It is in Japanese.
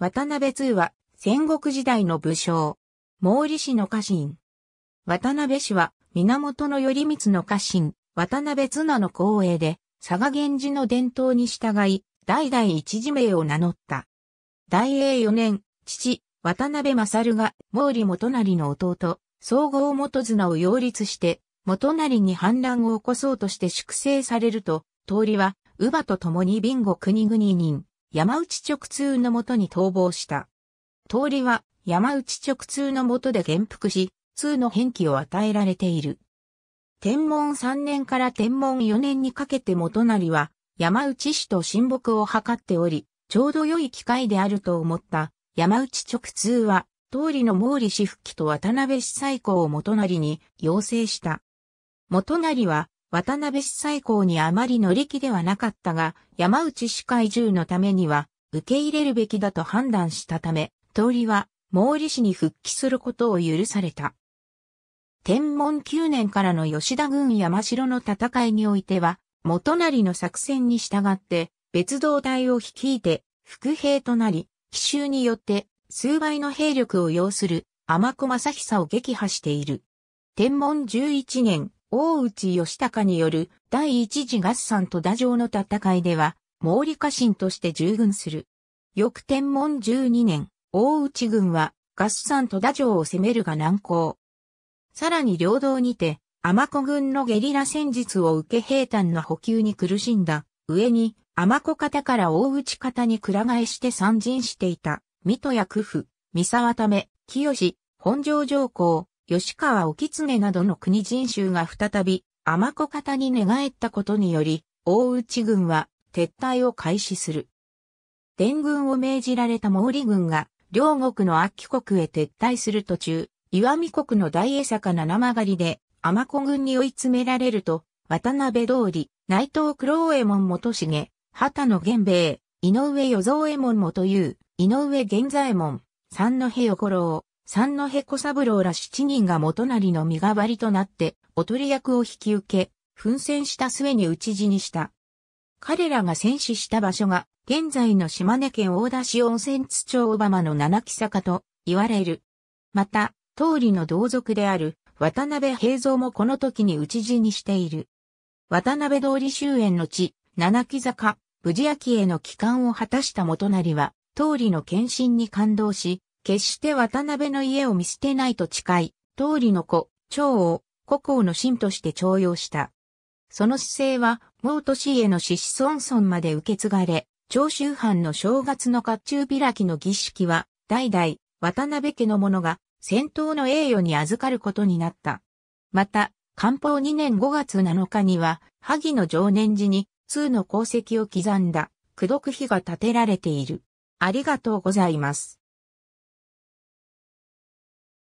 渡辺通は戦国時代の武将。毛利氏の家臣。渡辺氏は源頼光の家臣、渡辺綱の後衛で、佐賀源氏の伝統に従い、代々一時名を名乗った。大英四年、父、渡辺勝が毛利元成の弟、総合元綱を擁立して、元成に反乱を起こそうとして粛清されると、通りは、乳母と共に貧乏国々人、山内直通のもとに逃亡した。通りは山内直通のもとで元服し、通の返記を与えられている。天文3年から天文4年にかけて元成は山内氏と親睦を図っており、ちょうど良い機会であると思った山内直通は、通りの毛利氏復帰と渡辺氏再興を元成に要請した。元成は渡辺氏最高にあまり乗り気ではなかったが、山内氏会中のためには、受け入れるべきだと判断したため、通りは、毛利氏に復帰することを許された。天文9年からの吉田軍山城の戦いにおいては、元成の作戦に従って、別動隊を率いて、副兵となり、奇襲によって、数倍の兵力を要する、天子正久を撃破している。天文11年、大内義隆による第一次合算と打上の戦いでは、毛利家臣として従軍する。翌天文12年、大内軍は合算と打上を攻めるが難航。さらに領道にて、天子軍のゲリラ戦術を受け兵団の補給に苦しんだ。上に、天子方から大内方に倶替えして参陣していた、水戸や工夫、三沢為、清、本城上皇、吉川沖常などの国人衆が再び、天子方に寝返ったことにより、大内軍は撤退を開始する。伝軍を命じられた毛利軍が、両国の秋国へ撤退する途中、岩見国の大江坂七曲りで、天子軍に追い詰められると、渡辺通り、内藤黒右衛門元重、畑野源兵衛、井上与蔵右衛門元優、井上源左衛門、三戸横郎、三のへこ三郎ら七人が元就の身代わりとなって、おとり役を引き受け、奮戦した末に討ち死にした。彼らが戦死した場所が、現在の島根県大田市温泉津町小浜の七木坂と言われる。また、通りの同族である渡辺平蔵もこの時に討ち死にしている。渡辺通り終焉の地、七木坂、無事への帰還を果たした元就は、通りの献身に感動し、決して渡辺の家を見捨てないと誓い、通りの子、長を、国王の神として徴用した。その姿勢は、毛都市への獅子孫孫まで受け継がれ、長州藩の正月の甲冑開きの儀式は、代々、渡辺家の者が、戦闘の栄誉に預かることになった。また、官報2年5月7日には、萩の常年寺に、通の功績を刻んだ、苦読碑が建てられている。ありがとうございます。